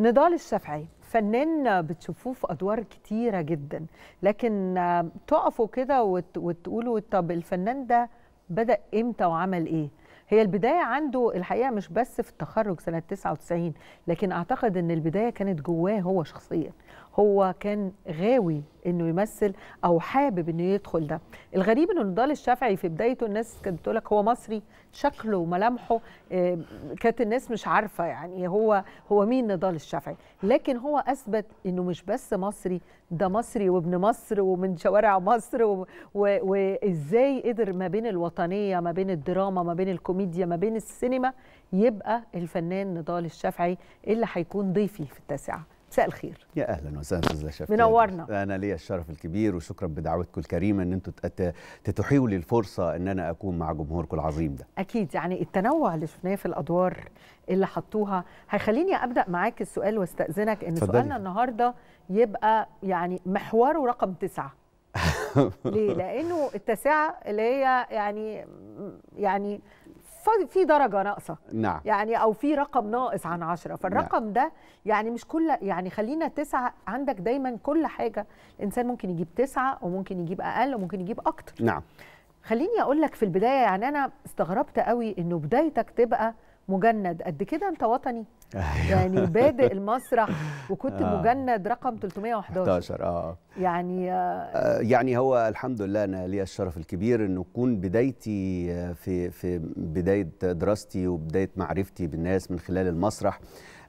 نضال الشافعي فنان بتشوفوه في ادوار كتيره جدا لكن تقفوا كده وت... وتقولوا طب الفنان ده بدا امتى وعمل ايه هي البدايه عنده الحقيقه مش بس في التخرج سنه 99 لكن اعتقد ان البدايه كانت جواه هو شخصيا هو كان غاوي انه يمثل او حابب انه يدخل ده الغريب انه نضال الشافعي في بدايته الناس كانت بتقول لك هو مصري شكله وملامحه آه، كانت الناس مش عارفه يعني هو هو مين نضال الشافعي لكن هو اثبت انه مش بس مصري ده مصري وابن مصر ومن شوارع مصر وازاي قدر ما بين الوطنيه ما بين الدراما ما بين الكوميديا ما بين السينما يبقى الفنان نضال الشافعي اللي هيكون ضيفي في التاسعه مساء الخير يا اهلا وسهلا استاذه شفيق منورنا انا ليا الشرف الكبير وشكرا بدعوتكم الكريمه ان انتم تتيحوا لي الفرصه ان انا اكون مع جمهوركم العظيم ده اكيد يعني التنوع اللي شفناه في الادوار اللي حطوها هيخليني ابدا معاك السؤال واستاذنك ان فضلي. سؤالنا النهارده يبقى يعني محوره رقم تسعة ليه لانه التاسعه اللي هي يعني يعني في درجه ناقصه نعم يعني او في رقم ناقص عن عشرة فالرقم نعم. ده يعني مش كل يعني خلينا تسعه عندك دايما كل حاجه الانسان ممكن يجيب تسعه وممكن يجيب اقل وممكن يجيب اكتر نعم خليني اقول لك في البدايه يعني انا استغربت قوي انه بدايتك تبقى مجند قد كده انت وطني أيوه. يعني بادئ المسرح وكنت آه. مجند رقم 311 اه يعني آه،, آه يعني هو الحمد لله انا لي الشرف الكبير انه اكون بدايتي آه، في في بدايه دراستي وبدايه معرفتي بالناس من خلال المسرح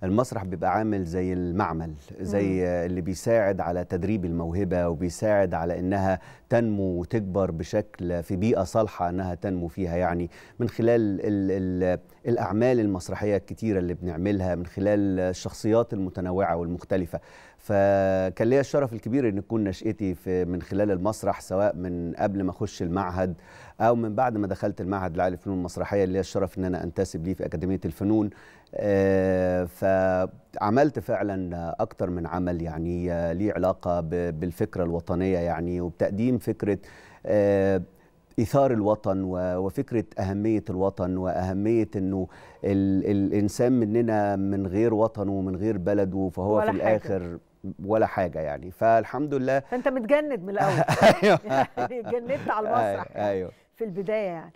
المسرح بيبقى عامل زي المعمل زي اللي بيساعد على تدريب الموهبه وبيساعد على انها تنمو وتكبر بشكل في بيئه صالحه انها تنمو فيها يعني من خلال الـ الـ الاعمال المسرحيه الكتيره اللي بنعملها من خلال الشخصيات المتنوعه والمختلفه فكان ليا الشرف الكبير ان يكون نشأتي في من خلال المسرح سواء من قبل ما اخش المعهد او من بعد ما دخلت المعهد العالي للفنون المسرحيه اللي ليا الشرف ان انا انتسب ليه في اكاديميه الفنون آه، فعملت فعلا اكتر من عمل يعني آه، ليه علاقه بالفكره الوطنيه يعني وبتقديم فكره آه، إيثار الوطن وفكرة أهمية الوطن وأهمية أنه الإنسان مننا من غير وطنه ومن غير بلده فهو في الآخر حاجة. ولا حاجة يعني فالحمد لله أنت متجند من الأول يعني على المسرح أيوة، أيوة. في البداية يعني